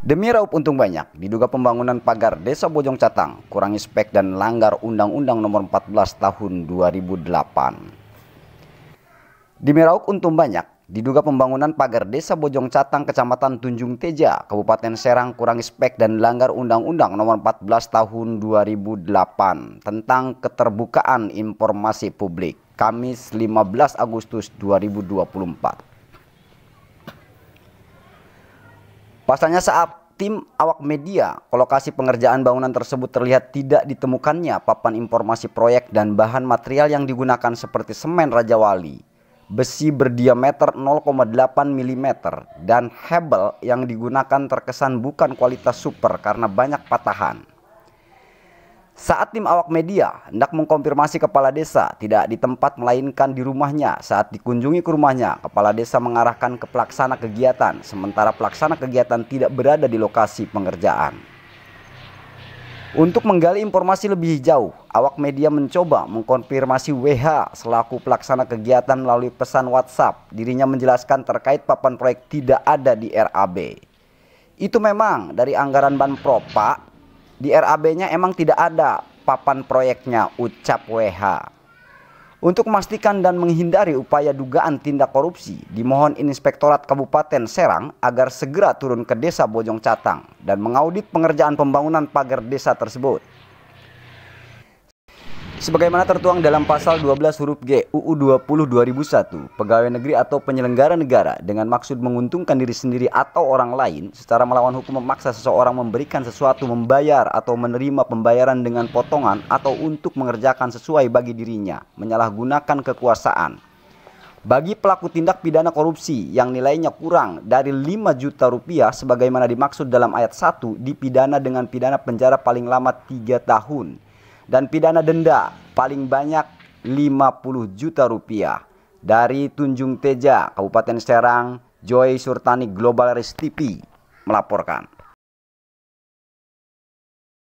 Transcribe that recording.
Demi raup untung banyak, diduga pembangunan pagar Desa Bojong Catang kurang spek dan langgar Undang-Undang Nomor 14 Tahun 2008. Demi raup untung banyak, diduga pembangunan pagar Desa Bojong Catang Kecamatan Tunjung Teja, Kabupaten Serang kurang spek dan langgar Undang-Undang Nomor 14 Tahun 2008 tentang keterbukaan informasi publik, Kamis 15 Agustus 2024. Pasalnya saat tim awak media, lokasi pengerjaan bangunan tersebut terlihat tidak ditemukannya papan informasi proyek dan bahan material yang digunakan seperti semen Raja Wali, besi berdiameter 0,8 mm, dan hebel yang digunakan terkesan bukan kualitas super karena banyak patahan. Saat tim awak media hendak mengkonfirmasi kepala desa tidak di tempat melainkan di rumahnya, saat dikunjungi ke rumahnya, kepala desa mengarahkan ke pelaksana kegiatan, sementara pelaksana kegiatan tidak berada di lokasi pengerjaan. Untuk menggali informasi lebih jauh, awak media mencoba mengkonfirmasi WH selaku pelaksana kegiatan melalui pesan WhatsApp. Dirinya menjelaskan terkait papan proyek tidak ada di RAB. Itu memang dari anggaran Banprop, Pak, di RAB-nya emang tidak ada papan proyeknya, ucap WH. Untuk memastikan dan menghindari upaya dugaan tindak korupsi, dimohon Inspektorat Kabupaten Serang agar segera turun ke Desa Bojong Catang dan mengaudit pengerjaan pembangunan pagar desa tersebut. Sebagaimana tertuang dalam pasal 12 huruf G UU 20 2001, pegawai negeri atau penyelenggara negara dengan maksud menguntungkan diri sendiri atau orang lain secara melawan hukum memaksa seseorang memberikan sesuatu, membayar atau menerima pembayaran dengan potongan atau untuk mengerjakan sesuai bagi dirinya, menyalahgunakan kekuasaan. Bagi pelaku tindak pidana korupsi yang nilainya kurang dari 5 juta rupiah sebagaimana dimaksud dalam ayat 1 dipidana dengan pidana penjara paling lama 3 tahun dan pidana denda paling banyak 50 juta rupiah. Dari Tunjung Teja, Kabupaten Serang, Joy Surtani Global Restipi melaporkan.